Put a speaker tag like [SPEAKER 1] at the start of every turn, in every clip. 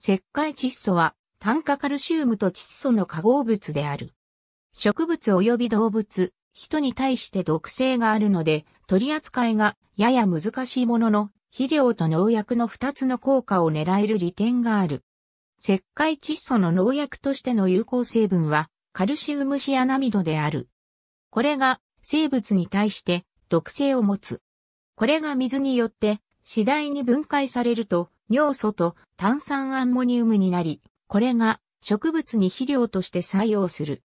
[SPEAKER 1] 石灰窒素は炭化カルシウムと窒素の化合物である。植物及び動物、人に対して毒性があるので、取り扱いがやや難しいものの、肥料と農薬の2つの効果を狙える利点がある。石灰窒素の農薬としての有効成分は、カルシウムシアナミドである。これが生物に対して毒性を持つ。これが水によって次第に分解されると尿素と炭酸アンモニウムになり、これが植物に肥料として採用する。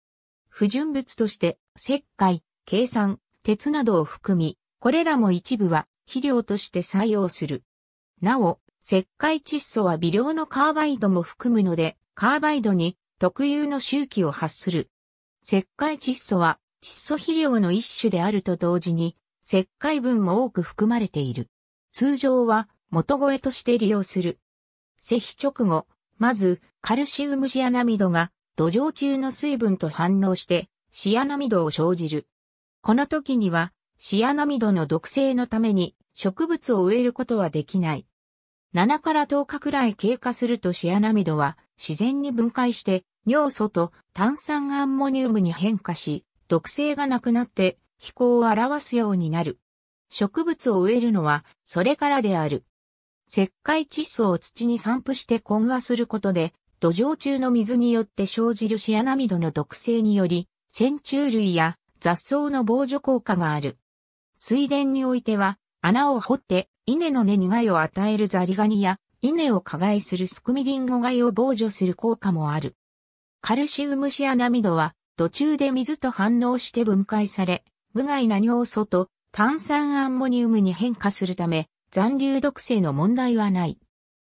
[SPEAKER 1] 不純物として石灰、計算、鉄などを含み、これらも一部は肥料として採用する。なお、石灰窒素は微量のカーバイドも含むので、カーバイドに特有の周期を発する。石灰窒素は窒素肥料の一種であると同時に、石灰分も多く含まれている。通常は元声として利用する。施肥直後、まず、カルシウムシアナミドが土壌中の水分と反応してシアナミドを生じる。この時にはシアナミドの毒性のために植物を植えることはできない。7から10日くらい経過するとシアナミドは自然に分解して尿素と炭酸アンモニウムに変化し、毒性がなくなって飛行を表すようになる。植物を植えるのはそれからである。石灰窒素を土に散布して混和することで、土壌中の水によって生じるシアナミドの毒性により、線虫類や雑草の防除効果がある。水田においては、穴を掘って、稲の根に害を与えるザリガニや、稲を加害するスクミリンゴ害を防除する効果もある。カルシウムシアナミドは、途中で水と反応して分解され、無害な尿素と炭酸アンモニウムに変化するため、残留毒性の問題はない。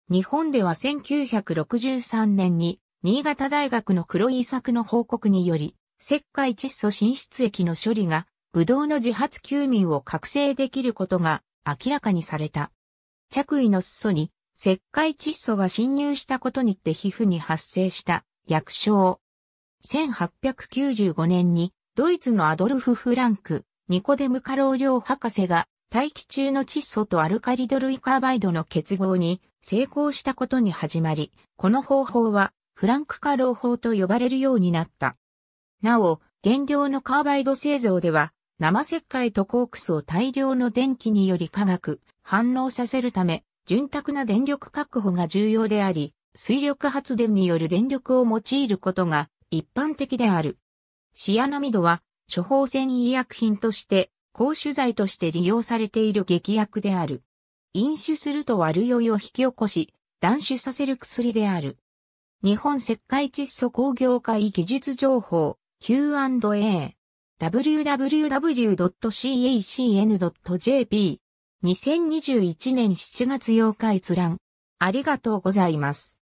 [SPEAKER 1] 日本では1963年に、新潟大学の黒井作の報告により、石灰窒素浸出液の処理が、ブドウの自発休眠を覚醒できることが明らかにされた。着衣の裾に石灰窒素が侵入したことにって皮膚に発生した薬症。1895年にドイツのアドルフ・フランク、ニコデム・カローリョ博士が大気中の窒素とアルカリド類カーバイドの結合に成功したことに始まり、この方法はフランク化老法と呼ばれるようになった。なお、原料のカーバイド製造では、生石灰とコークスを大量の電気により化学、反応させるため、潤沢な電力確保が重要であり、水力発電による電力を用いることが一般的である。シアナミドは処方箋医薬品として公取材として利用されている劇薬である。飲酒すると悪酔いを引き起こし、断酒させる薬である。日本石灰窒素工業会技術情報 Q&A www.cacn.jp2021 年7月8日閲覧。ありがとうございます。